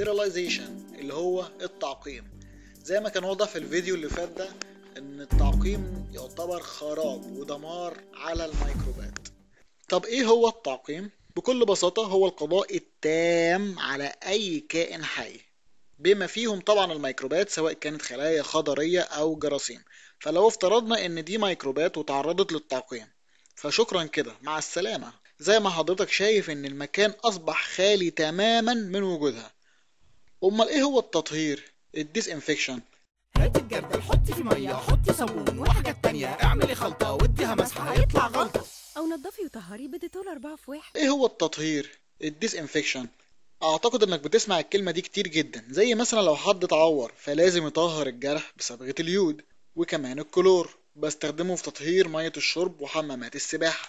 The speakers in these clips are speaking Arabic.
sterilization اللي هو التعقيم زي ما كان واضح في الفيديو اللي فات ده ان التعقيم يعتبر خراب ودمار على الميكروبات طب ايه هو التعقيم بكل بساطة هو القضاء التام على اي كائن حي بما فيهم طبعا الميكروبات سواء كانت خلايا خضرية او جراثيم فلو افترضنا ان دي ميكروبات وتعرضت للتعقيم فشكرا كده مع السلامة زي ما حضرتك شايف ان المكان اصبح خالي تماما من وجودها امال ايه هو التطهير الديسانفكشن هات الجردل حط فيه ميه حطي صابون وحاجه تانية اعملي خلطه واديها مسحه هيطلع غلطه او نضفي وطهري بديتول أربعة في واحد ايه هو التطهير الديسانفكشن اعتقد انك بتسمع الكلمه دي كتير جدا زي مثلا لو حد اتعور فلازم يطهر الجرح بصبغه اليود وكمان الكلور بستخدمه في تطهير ميه الشرب وحمامات السباحه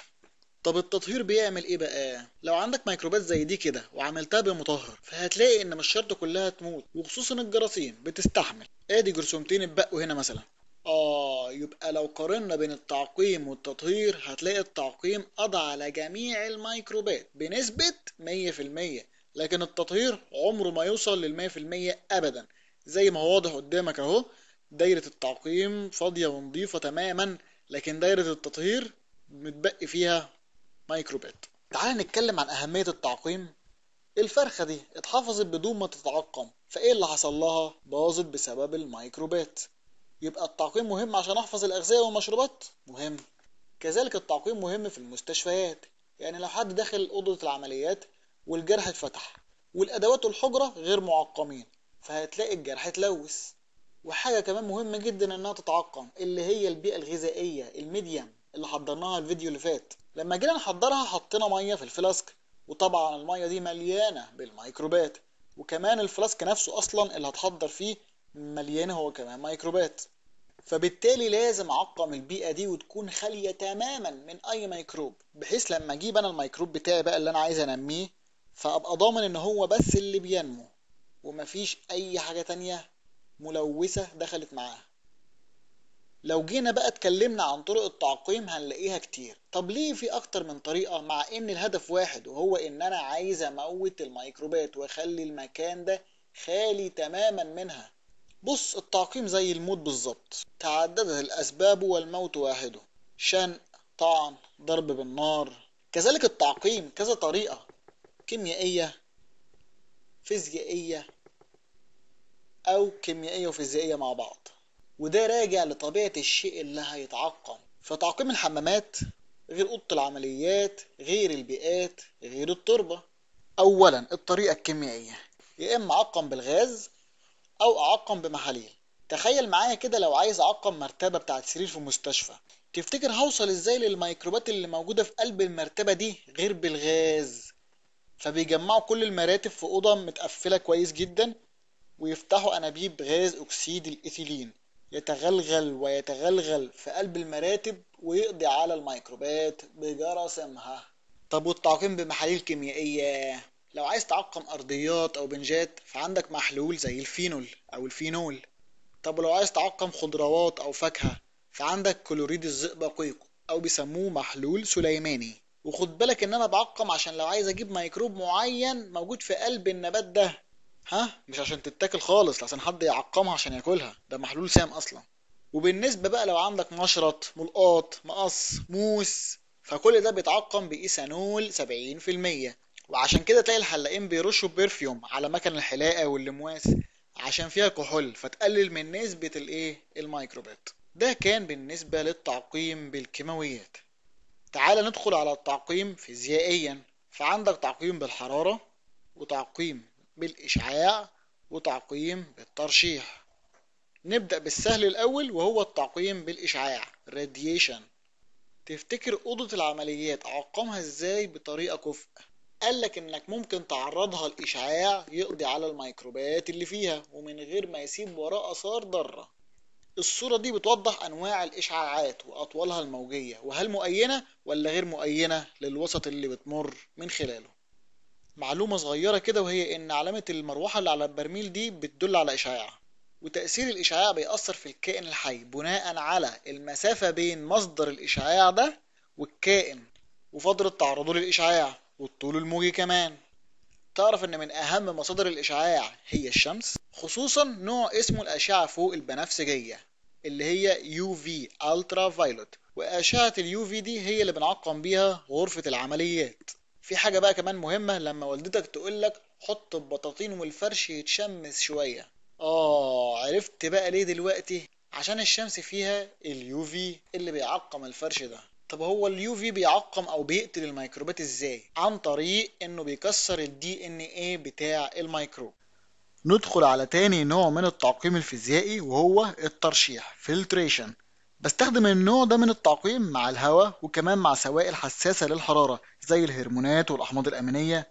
طب التطهير بيعمل ايه بقى؟ لو عندك ميكروبات زي دي كده وعملتها بمطهر فهتلاقي ان مش شرط كلها تموت وخصوصا الجراثيم بتستحمل ادي جرثومتين اتبقوا هنا مثلا آه يبقى لو قارنا بين التعقيم والتطهير هتلاقي التعقيم قضى على جميع الميكروبات بنسبة 100% لكن التطهير عمره ما يوصل لل 100% أبدا زي ما هو واضح قدامك أهو دايرة التعقيم فاضية ونظيفة تماما لكن دايرة التطهير متبقي فيها مايكروبات تعال نتكلم عن أهمية التعقيم الفرخة دي اتحفظت بدون ما تتعقم فايه اللي حصل لها؟ باظت بسبب الميكروبات يبقى التعقيم مهم عشان احفظ الاغذية والمشروبات مهم كذلك التعقيم مهم في المستشفيات يعني لو حد داخل أوضة العمليات والجرح اتفتح والأدوات والحجرة غير معقمين فهتلاقي الجرح اتلوث وحاجة كمان مهمة جدا إنها تتعقم اللي هي البيئة الغذائية الميديم اللي حضرناها الفيديو اللي فات لما جينا نحضرها حطينا ميه في الفلاسك وطبعا الميه دي مليانه بالميكروبات وكمان الفلاسك نفسه اصلا اللي هتحضر فيه مليان هو كمان ميكروبات فبالتالي لازم اعقم البيئه دي وتكون خاليه تماما من اي ميكروب بحيث لما اجيب انا الميكروب بتاعي بقى اللي انا عايز انميه فابقى ضامن ان هو بس اللي بينمو ومفيش اي حاجه تانية ملوثه دخلت معاه لو جينا بقى اتكلمنا عن طرق التعقيم هنلاقيها كتير طب ليه في اكتر من طريقة مع ان الهدف واحد وهو ان انا عايز اموت الميكروبات واخلي المكان ده خالي تماما منها بص التعقيم زي الموت بالظبط تعددت الاسباب والموت واحده شنق طعن ضرب بالنار كذلك التعقيم كذا طريقة كيميائية فيزيائية او كيميائية وفيزيائية مع بعض وده راجع لطبيعة الشيء اللي هيتعقم فتعقيم الحمامات غير أوضة العمليات غير البيئات غير التربة أولا الطريقة الكيميائية يا إما أعقم بالغاز أو أعقم بمحاليل تخيل معايا كده لو عايز أعقم مرتبة بتاعت سرير في مستشفى تفتكر هوصل ازاي للميكروبات اللي موجودة في قلب المرتبة دي غير بالغاز فبيجمعوا كل المراتب في أوضة متقفلة كويس جدا ويفتحوا أنابيب غاز أكسيد الإيثيلين يتغلغل ويتغلغل في قلب المراتب ويقضي على الميكروبات بجراثيمها طب والتعقيم بمحاليل كيميائية لو عايز تعقم أرضيات أو بنجات فعندك محلول زي الفينول أو الفينول طب لو عايز تعقم خضروات أو فاكهة فعندك كلوريد الزئبقيق أو بيسموه محلول سليماني وخد بالك إن أنا بعقم عشان لو عايز أجيب ميكروب معين موجود في قلب النبات ده ها مش عشان تتاكل خالص عشان حد يعقمها عشان ياكلها ده محلول سام اصلا وبالنسبه بقى لو عندك مشرط ملقاط مقص موس فكل ده بيتعقم بايثانول 70% وعشان كده تلاقي الحلاقين بيرشوا بيرفيوم على مكن الحلاقه واللمواس عشان فيها كحول فتقلل من نسبه الايه الميكروبات ده كان بالنسبه للتعقيم بالكيماويات تعال ندخل على التعقيم فيزيائيا فعندك تعقيم بالحراره وتعقيم بالإشعاع وتعقيم بالترشيح نبدأ بالسهل الأول وهو التعقيم بالإشعاع radiation تفتكر أوضة العمليات أعقمها إزاي بطريقة كفء؟ قالك إنك ممكن تعرضها لإشعاع يقضي على الميكروبات اللي فيها ومن غير ما يسيب وراه آثار ضارة الصورة دي بتوضح أنواع الإشعاعات وأطوالها الموجية وهل مؤينة ولا غير مؤينة للوسط اللي بتمر من خلاله معلومة صغيرة كده وهي إن علامة المروحة اللي على البرميل دي بتدل على إشعاع وتأثير الإشعاع بيأثر في الكائن الحي بناء على المسافة بين مصدر الإشعاع ده والكائن وفترة تعرضه للإشعاع والطول الموجي كمان تعرف ان من اهم مصادر الاشعاع هي الشمس خصوصا نوع اسمه الاشعه فوق البنفسجيه اللي هي يو في الترا واشعه اليو في دي هي اللي بنعقم بيها غرفه العمليات في حاجة بقى كمان مهمة لما والدتك تقول لك حط البطاطين والفرش يتشمس شوية اه عرفت بقى ليه دلوقتي عشان الشمس فيها اليو في اللي بيعقم الفرش ده طب هو اليو في بيعقم او بيقتل الميكروبات ازاي عن طريق انه بيكسر الدي ان ايه بتاع الميكروب ندخل على تاني نوع من التعقيم الفيزيائي وهو الترشيح فلتريشن بستخدم النوع ده من التعقيم مع الهواء وكمان مع سوائل حساسة للحرارة زي الهرمونات والأحماض الأمينية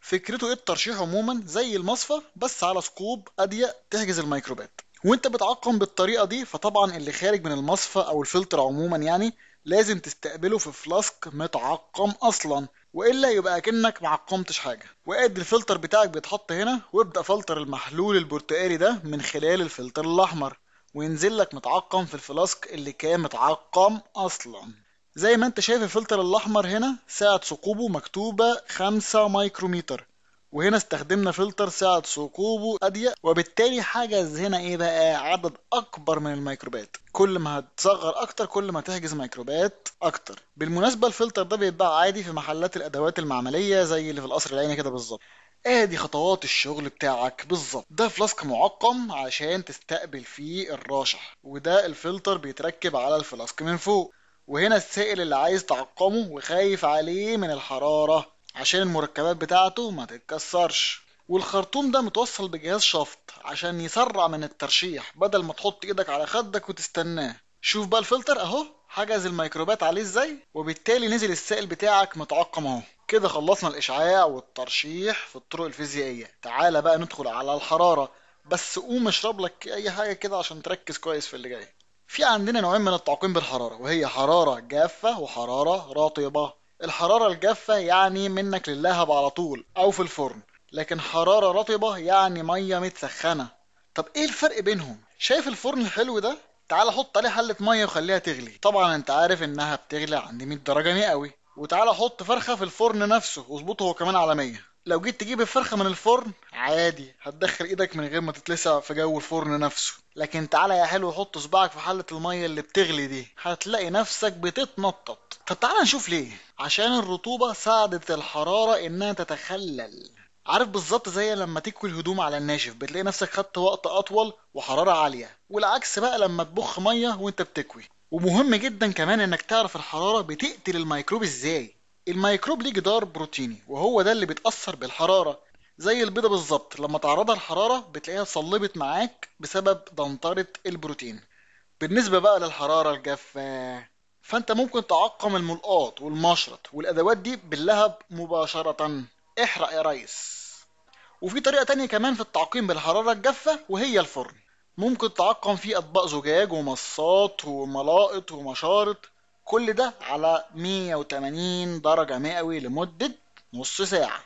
فكرته ايه الترشيح عموما زي المصفى بس على سكوب أضيق تحجز الميكروبات وانت بتعقم بالطريقة دي فطبعا اللي خارج من المصفى أو الفلتر عموما يعني لازم تستقبله في فلاسك متعقم أصلا والا يبقى كانك معقمتش حاجه وقد الفلتر بتاعك بيتحط هنا وابدا فلتر المحلول البرتقالي ده من خلال الفلتر الاحمر وينزل لك متعقم في الفلاسك اللي كان متعقم اصلا زي ما انت شايف الفلتر الاحمر هنا سعة ثقوبه مكتوبة 5 مايكرومتر وهنا استخدمنا فلتر سعة ثقوبه أضيق وبالتالي حجز هنا إيه بقى عدد أكبر من الميكروبات كل ما هتصغر أكتر كل ما تحجز ميكروبات أكتر بالمناسبة الفلتر ده بيتباع عادي في محلات الأدوات المعملية زي اللي في القصر العيني كده بالظبط ادي خطوات الشغل بتاعك بالظبط ده فلاسك معقم عشان تستقبل فيه الراشح وده الفلتر بيتركب على الفلاسك من فوق وهنا السائل اللي عايز تعقمه وخايف عليه من الحرارة عشان المركبات بتاعته ما تتكسرش والخرطوم ده متوصل بجهاز شفط عشان يسرع من الترشيح بدل ما تحط ايدك على خدك وتستناه شوف بقى الفلتر اهو حجز الميكروبات عليه ازاي وبالتالي نزل السائل بتاعك متعقم اهو كده خلصنا الإشعاع والترشيح في الطرق الفيزيائية تعالى بقى ندخل على الحرارة بس قوم اشرب لك أي حاجة كده عشان تركز كويس في اللي جاي في عندنا نوعين من التعقيم بالحرارة وهي حرارة جافة وحرارة رطبة الحرارة الجافة يعني منك للهب على طول أو في الفرن لكن حرارة رطبة يعني مية متسخنة طب ايه الفرق بينهم شايف الفرن الحلو ده تعال حط عليه حلة مية وخليها تغلي طبعا انت عارف انها بتغلي عند 100 درجة مئوي وتعالى حط فرخه في الفرن نفسه واظبطه هو كمان على 100 لو جيت تجيب الفرخه من الفرن عادي هتدخل ايدك من غير ما تتلسع في جو الفرن نفسه لكن تعالى يا حلو حط صباعك في حله الميه اللي بتغلي دي هتلاقي نفسك بتتنطط طب تعالى نشوف ليه عشان الرطوبه ساعدت الحراره انها تتخلل عارف بالظبط زي لما تكوي الهدوم على الناشف بتلاقي نفسك خدت وقت اطول وحراره عاليه والعكس بقى لما تبخ ميه وانت بتكوي ومهم جدا كمان انك تعرف الحراره بتقتل الميكروب ازاي الميكروب ليه جدار بروتيني وهو ده اللي بيتاثر بالحراره زي البيضه بالظبط لما تعرضها الحراره بتلاقيها صلبت معاك بسبب دنطره البروتين بالنسبه بقى للحراره الجافه فانت ممكن تعقم الملقاط والمشرط والادوات دي باللهب مباشره احرق يا ريس وفي طريقه تانية كمان في التعقيم بالحراره الجافه وهي الفرن ممكن تعقم فيه اطباق زجاج ومصاط وملائط ومشارط كل ده على 180 درجة مئوي لمدة نص ساعة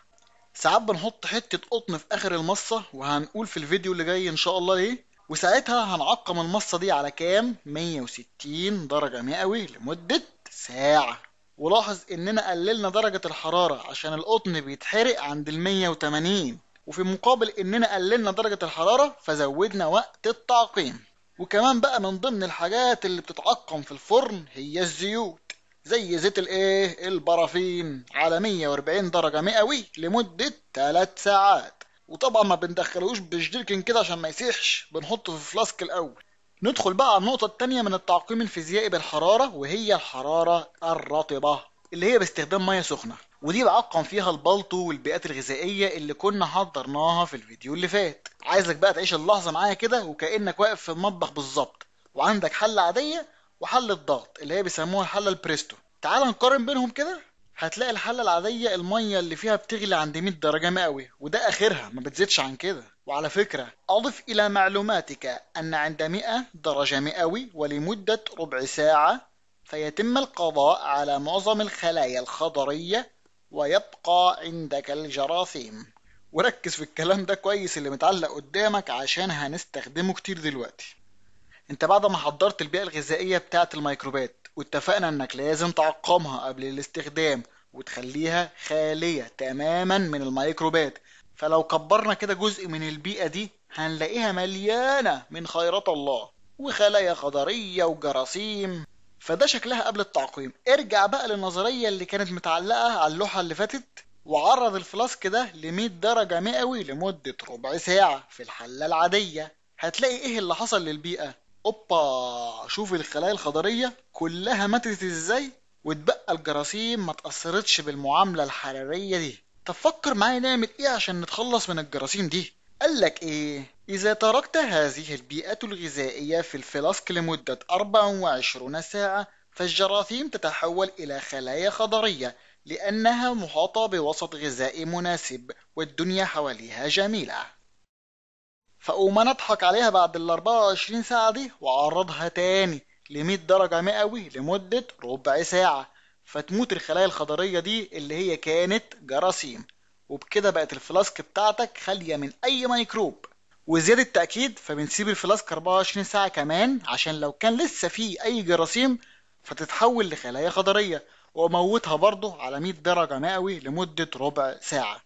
ساعات بنحط حتة قطن في اخر المصة وهنقول في الفيديو اللي جاي ان شاء الله ليه وساعتها هنعقم المصة دي على كام 160 درجة مئوي لمدة ساعة ولاحظ اننا قللنا درجة الحرارة عشان القطن بيتحرق عند ال 180 وفي مقابل اننا قللنا درجه الحراره فزودنا وقت التعقيم وكمان بقى من ضمن الحاجات اللي بتتعقم في الفرن هي الزيوت زي زيت الايه البرافين على 140 درجه مئوي لمده 3 ساعات وطبعا ما بندخلهوش بشديركن كده عشان ما يسيحش بنحطه في فلاسك الاول ندخل بقى على النقطة التانية من التعقيم الفيزيائي بالحرارة وهي الحرارة الرطبة اللي هي باستخدام مية سخنة ودي بعقم فيها البلطو والبيئات الغذائية اللي كنا حضرناها في الفيديو اللي فات عايزك بقى تعيش اللحظة معايا كده وكأنك واقف في المطبخ بالظبط وعندك حلة عادية وحلة ضغط اللي هي بيسموها الحلة البريستو تعال نقارن بينهم كده هتلاقي الحلة العادية المية اللي فيها بتغلي عند 100 درجة مئوية وده آخرها ما بتزيدش عن كده وعلى فكرة أضف إلى معلوماتك أن عند 100 درجة مئوي ولمدة ربع ساعة فيتم القضاء على معظم الخلايا الخضرية ويبقى عندك الجراثيم وركز في الكلام ده كويس اللي متعلق قدامك عشان هنستخدمه كتير دلوقتي انت بعد ما حضرت البيئة الغذائية بتاعة الميكروبات واتفقنا انك لازم تعقمها قبل الاستخدام وتخليها خالية تماما من الميكروبات فلو كبرنا كده جزء من البيئة دي هنلاقيها مليانة من خيرات الله وخلايا خضرية وجراثيم فده شكلها قبل التعقيم ارجع بقى للنظرية اللي كانت متعلقة على اللوحة اللي فاتت وعرض الفلاسك ده ل 100 درجة مئوي لمدة ربع ساعة في الحلة العادية هتلاقي ايه اللي حصل للبيئة اوبا شوف الخلايا الخضرية كلها ماتت ازاي وتبقى الجراثيم ما تأثرتش بالمعاملة الحرارية دي طب فكر معايا نعمل ايه عشان نتخلص من الجراثيم دي قالك ايه إذا تركت هذه البيئة الغذائية في الفلاسك لمدة 24 ساعة فالجراثيم تتحول إلى خلايا خضرية لأنها محاطة بوسط غذائي مناسب والدنيا حواليها جميلة فقوم أنا أضحك عليها بعد ال 24 ساعة دي وأعرضها تاني ل 100 درجة مئوي لمدة ربع ساعة فتموت الخلايا الخضرية دي اللي هي كانت جراثيم وبكده بقت الفلاسك بتاعتك خالية من أي ميكروب وزيادة تأكيد فبنسيب الفلاسك 24 ساعة كمان عشان لو كان لسه فيه أي جراثيم فتتحول لخلايا خضرية وأموتها برضه على 100 درجة مئوي لمدة ربع ساعة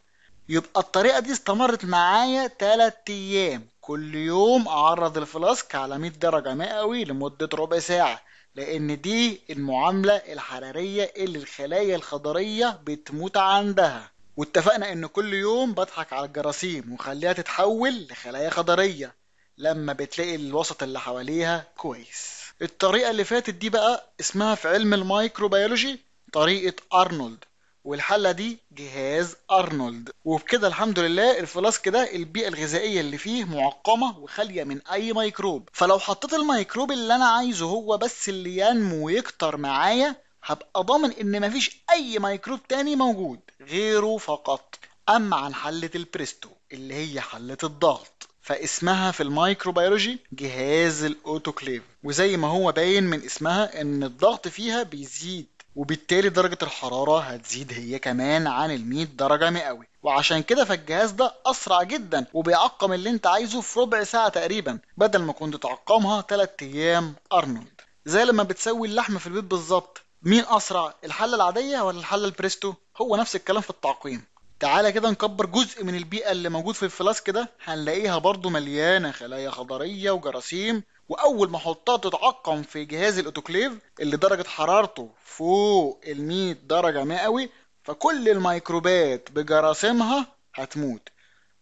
يبقى الطريقة دي استمرت معايا 3 أيام كل يوم أعرض الفلاسك على 100 درجة مئوي لمدة ربع ساعة لأن دي المعاملة الحرارية اللي الخلايا الخضرية بتموت عندها واتفقنا ان كل يوم بضحك على الجراثيم وخليها تتحول لخلايا خضريه لما بتلاقي الوسط اللي حواليها كويس الطريقه اللي فاتت دي بقى اسمها في علم المايكروبيولوجي طريقه ارنولد والحلة دي جهاز أرنولد وبكده الحمد لله الفلاسك ده البيئة الغذائية اللي فيه معقمة وخالية من أي ميكروب فلو حطيت الميكروب اللي أنا عايزه هو بس اللي ينمو ويكتر معايا هبقى ضامن ان مفيش اي ميكروب تاني موجود غيره فقط اما عن حله البريستو اللي هي حله الضغط فاسمها في الميكروبيولوجي جهاز الاوتوكليف وزي ما هو باين من اسمها ان الضغط فيها بيزيد وبالتالي درجة الحرارة هتزيد هي كمان عن ال 100 درجة مئوي وعشان كده فالجهاز ده أسرع جدا وبيعقم اللي أنت عايزه في ربع ساعة تقريبا بدل ما كنت تعقمها 3 أيام أرنولد زي لما بتسوي اللحمة في البيت بالظبط مين اسرع الحله العاديه ولا الحله البريستو هو نفس الكلام في التعقيم تعالى كده نكبر جزء من البيئه اللي موجود في الفلاسك ده هنلاقيها برضو مليانه خلايا خضريه وجراثيم واول ما احطها تتعقم في جهاز الاوتوكليف اللي درجه حرارته فوق ال 100 درجه مئوي فكل الميكروبات بجراثيمها هتموت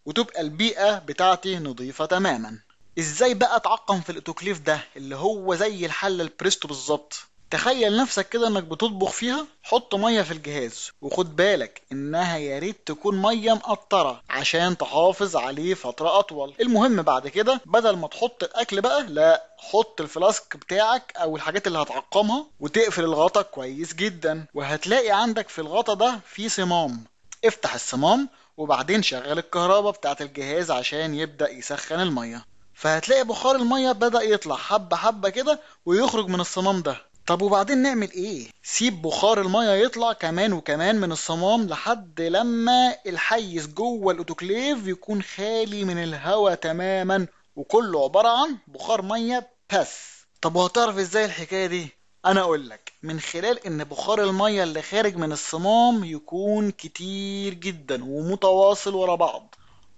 وتبقى البيئه بتاعتي نظيفه تماما ازاي بقى اتعقم في الاوتوكليف ده اللي هو زي الحله البريستو بالظبط تخيل نفسك كده انك بتطبخ فيها حط ميه في الجهاز وخد بالك انها يا ريت تكون ميه مقطره عشان تحافظ عليه فتره اطول المهم بعد كده بدل ما تحط الاكل بقى لا حط الفلاسك بتاعك او الحاجات اللي هتعقمها وتقفل الغطا كويس جدا وهتلاقي عندك في الغطا ده في صمام افتح الصمام وبعدين شغل الكهرباء بتاعت الجهاز عشان يبدا يسخن الميه فهتلاقي بخار الميه بدا يطلع حبه حبه كده ويخرج من الصمام ده طب وبعدين نعمل ايه سيب بخار الميه يطلع كمان وكمان من الصمام لحد لما الحيز جوه الاوتوكليف يكون خالي من الهواء تماما وكله عباره عن بخار ميه بس طب وهتعرف ازاي الحكايه دي انا اقول لك من خلال ان بخار الميه اللي خارج من الصمام يكون كتير جدا ومتواصل ورا بعض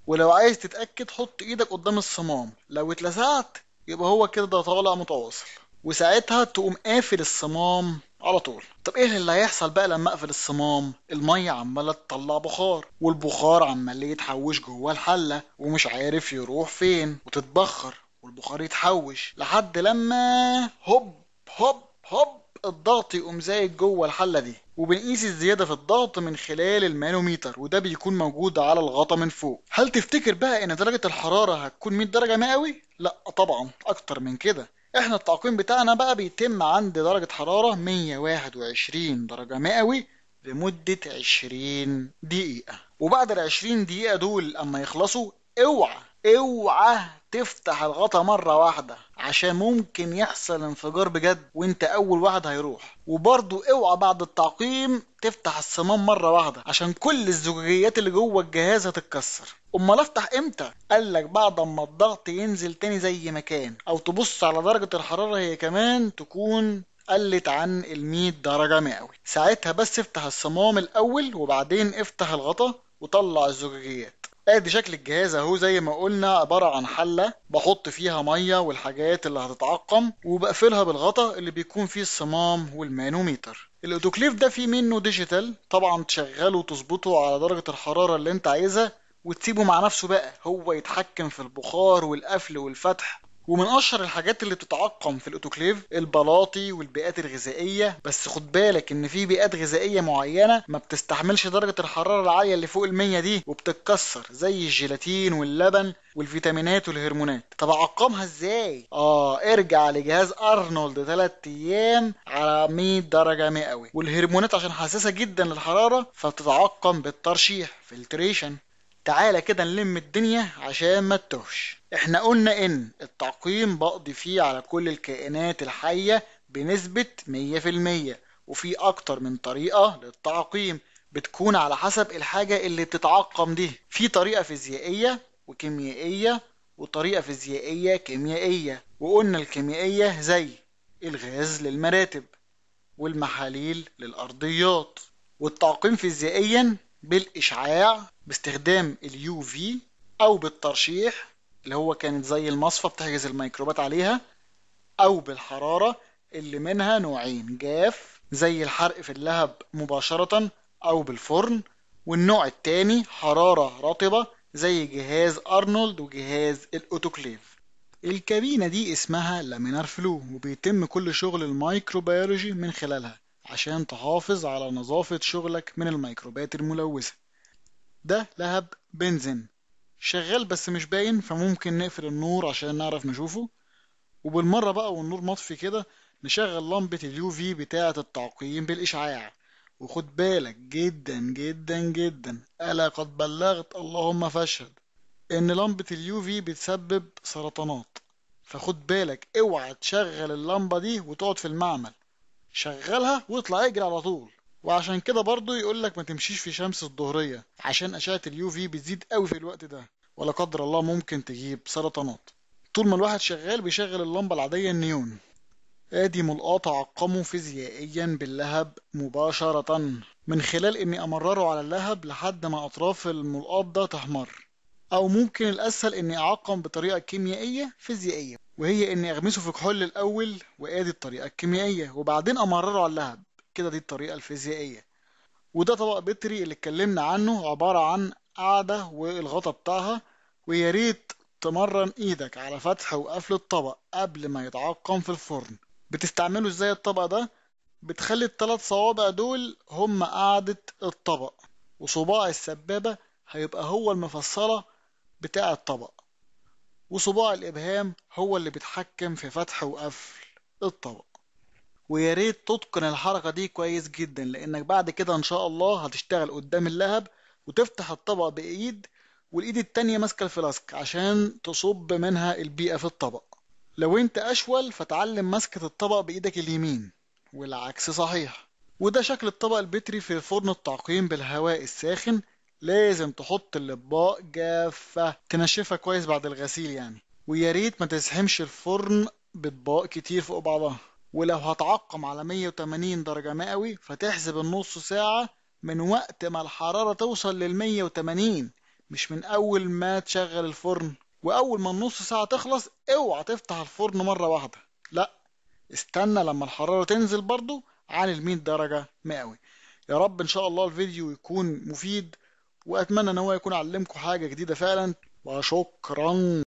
ولو عايز تتاكد حط ايدك قدام الصمام لو اتلسعت يبقى هو كده طالع متواصل وساعتها تقوم قافل الصمام على طول طب ايه اللي هيحصل بقى لما اقفل الصمام الميه عماله تطلع بخار والبخار عمال يتحوش جوه الحله ومش عارف يروح فين وتتبخر والبخار يتحوش لحد لما هوب هوب هوب الضغط يقوم زايد جوه الحله دي وبنقيس الزياده في الضغط من خلال المانوميتر وده بيكون موجود على الغطا من فوق هل تفتكر بقى ان درجه الحراره هتكون 100 درجه مئوي لا طبعا اكتر من كده احنا التعقيم بتاعنا بقى بيتم عند درجة حرارة 121 درجة مئوي لمدة 20 دقيقة وبعد ال 20 دقيقة دول اما يخلصوا اوعى اوعى تفتح الغطا مرة واحدة عشان ممكن يحصل انفجار بجد وانت اول واحد هيروح وبرضو اوعى بعد التعقيم تفتح الصمام مرة واحدة عشان كل الزجاجيات اللي جوه الجهاز هتتكسر امال افتح امتى قالك بعد اما الضغط ينزل تاني زي ما كان او تبص على درجة الحرارة هي كمان تكون قلت عن ال100 درجة مئوي ساعتها بس افتح الصمام الاول وبعدين افتح الغطا وطلع الزجاجيات ادي طيب، شكل الجهاز اهو زي ما قلنا عباره عن حله بحط فيها ميه والحاجات اللي هتتعقم وبقفلها بالغطا اللي بيكون فيه الصمام والمانوميتر الاوتوكليف ده فيه منه ديجيتال طبعا تشغله وتظبطه على درجه الحراره اللي انت عايزها وتسيبه مع نفسه بقى هو يتحكم في البخار والقفل والفتح ومن اشهر الحاجات اللي بتتعقم في الاوتوكليف البلاطي والبيئات الغذائيه بس خد بالك ان في بيئات غذائيه معينه ما بتستحملش درجه الحراره العاليه اللي فوق ال100 دي وبتتكسر زي الجيلاتين واللبن والفيتامينات والهرمونات طب اعقمها ازاي اه ارجع لجهاز ارنولد 3 ايام على 100 درجه مئوي والهرمونات عشان حساسه جدا للحراره فبتتعقم بالترشيح فلتريشن تعالى كده نلم الدنيا عشان ما تتوهش احنا قلنا ان التعقيم بقضي فيه على كل الكائنات الحية بنسبة 100% وفي اكتر من طريقة للتعقيم بتكون على حسب الحاجة اللي بتتعقم دي في طريقة فيزيائية وكيميائية وطريقة فيزيائية كيميائية وقلنا الكيميائية زي الغاز للمراتب والمحاليل للأرضيات والتعقيم فيزيائيا بالإشعاع باستخدام اليو في أو بالترشيح اللي هو كانت زي المصفى بتحجز الميكروبات عليها أو بالحرارة اللي منها نوعين جاف زي الحرق في اللهب مباشرة أو بالفرن والنوع التاني حرارة رطبة زي جهاز أرنولد وجهاز الأوتوكليف الكابينة دي اسمها لامينار فلو وبيتم كل شغل المايكروبيولوجي من خلالها عشان تحافظ على نظافة شغلك من الميكروبات الملوثة ده لهب بنزين شغال بس مش باين فممكن نقفل النور عشان نعرف نشوفه وبالمرة بقى والنور مطفي كده نشغل لمبة اليو في بتاعة التعقيم بالإشعاع وخد بالك جدا جدا جدا ألا قد بلغت اللهم فاشهد إن لمبة اليو في بتسبب سرطانات فخد بالك اوعى تشغل اللمبة دي وتقعد في المعمل شغلها واطلع اجري على طول وعشان كده برضه يقول لك ما تمشيش في شمس الظهريه عشان اشعه اليو في بتزيد قوي في الوقت ده ولا قدر الله ممكن تجيب سرطانات طول ما الواحد شغال بيشغل اللمبه العاديه النيون ادي ملقاط اعقمه فيزيائيا باللهب مباشره من خلال اني امرره على اللهب لحد ما اطراف الملقاط ده تحمر او ممكن الاسهل اني اعقم بطريقه كيميائيه فيزيائيه وهي اني اغمسه في كحول الاول وادي الطريقه الكيميائيه وبعدين امرره على اللهب كده دي الطريقه الفيزيائيه وده طبق بتري اللي اتكلمنا عنه عباره عن قاعده والغطا بتاعها ويا ريت تمرن ايدك على فتح وقفل الطبق قبل ما يتعقم في الفرن بتستعمله ازاي الطبق ده بتخلي الثلاث صوابع دول هم قاعدة الطبق وصباع السبابة هيبقى هو المفصلة بتاع الطبق وصباع الإبهام هو اللي بيتحكم في فتح وقفل الطبق ويا ريت تتقن الحركة دي كويس جدا لأنك بعد كده إن شاء الله هتشتغل قدام اللهب وتفتح الطبق بإيد والإيد التانية ماسكة الفلاسك عشان تصب منها البيئة في الطبق لو أنت أشول فتعلم مسكة الطبق بإيدك اليمين والعكس صحيح وده شكل الطبق البتري في فرن التعقيم بالهواء الساخن لازم تحط الاطباق جافه تنشفها كويس بعد الغسيل يعني ويا ريت ما تزحمش الفرن باطباق كتير فوق بعضها ولو هتعقم على 180 درجة مئوي فتحسب النص ساعة من وقت ما الحرارة توصل لل 180 مش من أول ما تشغل الفرن وأول ما النص ساعة تخلص اوعى تفتح الفرن مرة واحدة لا استنى لما الحرارة تنزل برضو عن ال 100 درجة مئوي يا رب إن شاء الله الفيديو يكون مفيد واتمنى ان هو يكون علمكم حاجه جديده فعلا وشكرا